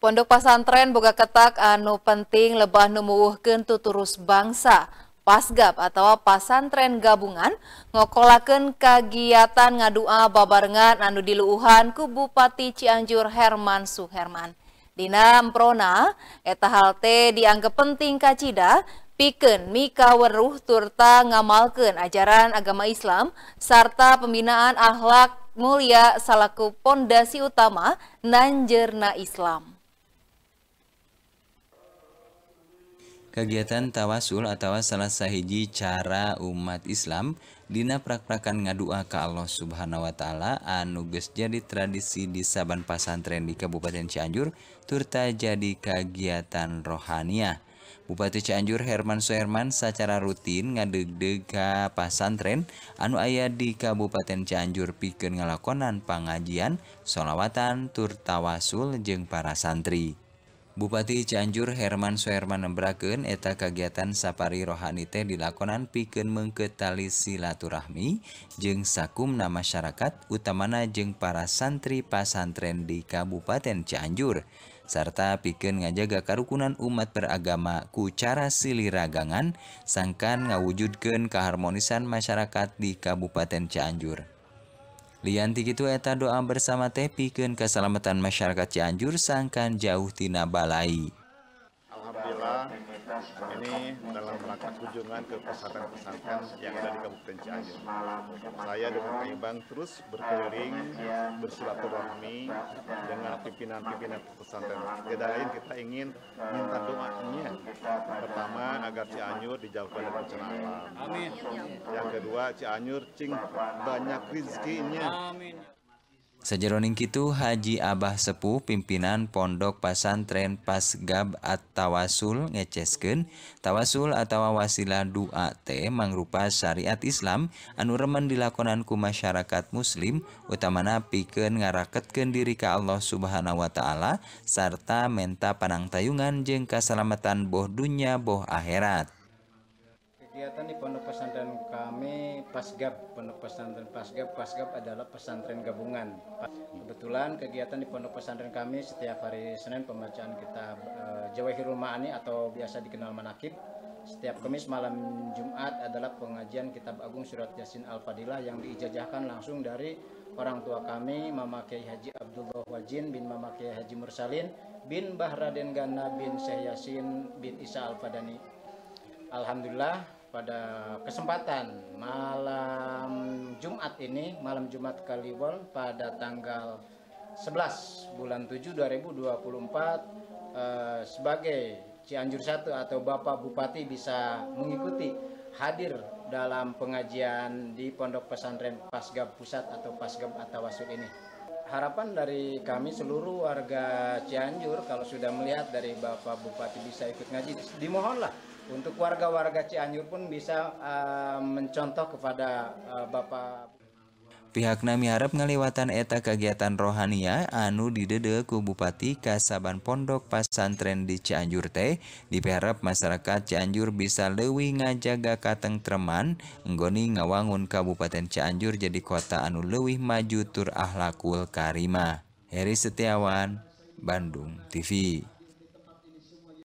Pondok Pasantren Boga Ketak anu penting lebah numuwuhkeun tuturus bangsa. Pasgap atau Pasantren Gabungan ngokolaken kegiatan ngadua babarengan anu diluuhan ku Bupati Cianjur Herman Suherman. Dina Emprona, eta halte dianggap penting kacida, piken mika weruh turta ngamalken ajaran agama Islam serta pembinaan akhlak mulia salaku pondasi utama nanjerna Islam. Kegiatan tawasul atau salah sahiji cara umat Islam Dina prak-prakan ngadua ke Allah subhanahu Wa ta'ala anu geus jadi tradisi di saban pasantren di Kabupaten Cianjur turta jadi kegiatan rohania. Bupati Cianjur Herman Suherman secara rutin ngadegdeg ka pasantren anu aya di Kabupaten Cianjur pikeun ngalakonan pangajian tur tawasul jeung para santri Bupati Cianjur Herman Soerman nembraken eta kegiatan safari rohani teh dilakonan piken mengketali silaturahmi jeng sakumna masyarakat utamana jeng para santri pasantren di Kabupaten Cianjur serta piken ngajaga karukunan umat beragama ku cara siliragangan sangkan ngawujudkeun keharmonisan masyarakat di Kabupaten Cianjur. Lianti gitu eta doa bersama tepikeun keselamatan masyarakat Cianjur sangkan jauh tina balai. Ini dalam rangka kunjungan ke pesantren-pesantren yang ada di Kabupaten Cianjur. Saya dengan Pak Ibang terus berkeliling, bersilaturahmi dengan pimpinan-pimpinan pesantren. Tidak lain kita ingin minta doanya. Pertama, agar Cianjur dijauhkan dari bencana alam. Amin. Yang kedua, Cianjur cing banyak rizkinya. Amin. sajaron itu Haji Abah seppu pimpinan Pondok pasan tren pas gab at tawasul ngecesken tawasul atau tawawasila 2t manruppa syariat Islam anuraman dilakonanku masyarakat muslim utama na piken ngarakatkan dirika Allah subhanahu wa ta'ala sarta menta panang tayungan je kesalamatan Bohdunya Boh akhirat kegiatan di pondok pesantren kami Pasgab, pondok pesantren Pasgab, Pasgab adalah pesantren gabungan. Kebetulan kegiatan di pondok pesantren kami setiap hari Senin pembacaan kitab e, Jawahirul Ma'ani atau biasa dikenal Manakib. Setiap Kamis malam Jumat adalah pengajian kitab Agung Surat Yasin Al-Fadilah yang diijajahkan langsung dari orang tua kami Mama Kiai Haji Abdullah Wajin bin Mama Kiai Haji Mursalin bin Bahraden Gana bin Syekh Yasin bin Isa Al-Fadani. Alhamdulillah pada kesempatan malam Jumat ini, malam Jumat Kliwon pada tanggal 11 bulan 7 2024 eh, sebagai Cianjur 1 atau Bapak Bupati bisa mengikuti hadir dalam pengajian di Pondok Pesantren Pasgab Pusat atau Pasgab Atawasul ini. Harapan dari kami seluruh warga Cianjur kalau sudah melihat dari Bapak Bupati bisa ikut ngaji, dimohonlah untuk warga-warga Cianjur pun bisa uh, mencontoh kepada uh, Bapak Nami harap ngaliwatan eta kegiatan rohania anu didede ku Bupati Kasaban Pondok Pasantren di Cianjur teh diharap masyarakat Cianjur bisa lewi ngajaga treman nggoni ngawangun Kabupaten Cianjur jadi kota anu lewi maju tur ahlakul karima. Heri Setiawan Bandung TV